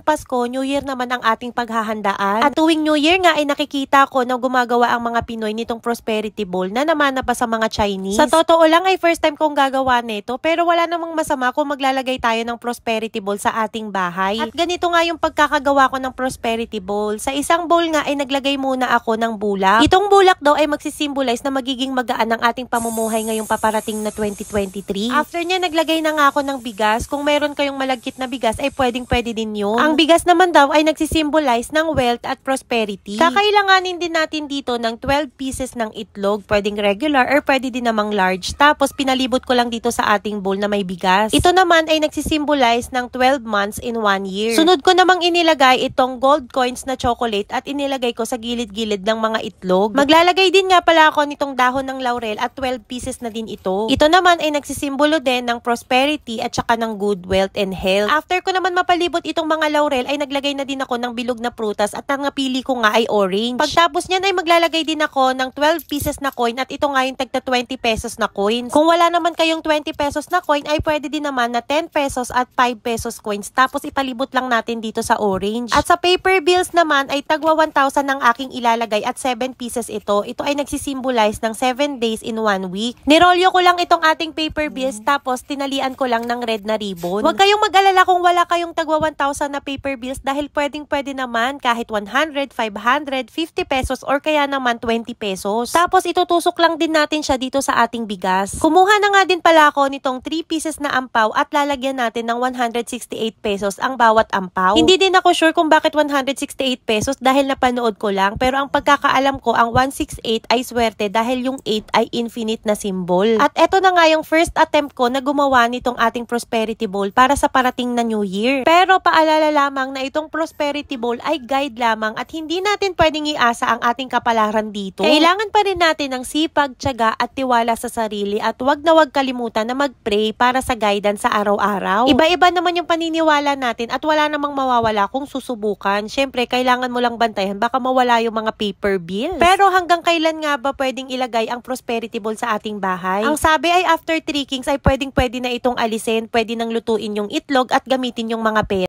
Pasko, New Year naman ang ating paghahandaan. At tuwing New Year nga ay nakikita ko na gumagawa ang mga Pinoy nitong prosperity bowl na naman na pa sa mga Chinese. Sa totoo lang ay first time kong gagawa nito pero wala namang masama kung maglalagay tayo ng prosperity bowl sa ating bahay. At ganito nga yung pagkakagawa ko ng prosperity bowl. Sa isang bowl nga ay naglagay muna ako ng bulak. Itong bulak daw ay magsisimbolize na magiging magaan ang ating pamumuhay ngayong paparating na 2023. After niya naglagay na nga ako ng bigas. Kung meron kayong malagkit na bigas ay pwedeng pwede din yun. Ang bigas naman daw ay nagsisimbolize ng wealth at prosperity. Kakailanganin din natin dito ng 12 pieces ng itlog, pwedeng regular or pwede din namang large. Tapos pinalibot ko lang dito sa ating bowl na may bigas. Ito naman ay nagsisimbolize ng 12 months in 1 year. Sunod ko namang inilagay itong gold coins na chocolate at inilagay ko sa gilid-gilid ng mga itlog. Maglalagay din nga pala ako nitong dahon ng laurel at 12 pieces na din ito. Ito naman ay nagsisimbolo din ng prosperity at saka ng good wealth and health. After ko naman mapalibot itong mga Laurel ay naglagay na din ako ng bilog na prutas at ang napili ko nga ay orange. Pagtapos niyan ay maglalagay din ako ng 12 pieces na coin at ito nga yung tagta 20 pesos na coins. Kung wala naman kayong 20 pesos na coin ay pwede din naman na 10 pesos at 5 pesos coins tapos ipalibot lang natin dito sa orange. At sa paper bills naman ay tagwa 1,000 ang aking ilalagay at 7 pieces ito. Ito ay nagsisimbolize ng 7 days in 1 week. Nirolyo ko lang itong ating paper bills tapos tinalian ko lang ng red na ribbon. Huwag kayong mag-alala kung wala kayong tagwa 1,000 na paper bills dahil pwedeng-pwede naman kahit 100, 500, 50 pesos or kaya naman 20 pesos. Tapos itutusok lang din natin siya dito sa ating bigas. Kumuha na nga din pala ako nitong 3 pieces na ampaw at lalagyan natin ng 168 pesos ang bawat ampaw. Hindi din ako sure kung bakit 168 pesos dahil napanood ko lang pero ang pagkakaalam ko ang 168 ay swerte dahil yung 8 ay infinite na symbol. At eto na nga yung first attempt ko na gumawa nitong ating prosperity bowl para sa parating na new year. Pero paalala lamang na itong prosperity bowl ay guide lamang at hindi natin pwedeng iasa ang ating kapalaran dito. Kailangan pa rin natin ng sipag, tiyaga at tiwala sa sarili at wag na wag kalimutan na mag-pray para sa guidance sa araw-araw. Iba-iba naman yung paniniwala natin at wala namang mawawala kung susubukan. Siyempre, kailangan mo lang bantayan baka mawala yung mga paper bills. Pero hanggang kailan nga ba pwedeng ilagay ang prosperity bowl sa ating bahay? Ang sabi ay after 3 kings ay pwedeng pwede na itong alisin, pwede nang lutuin yung itlog at gamitin yung mga pera.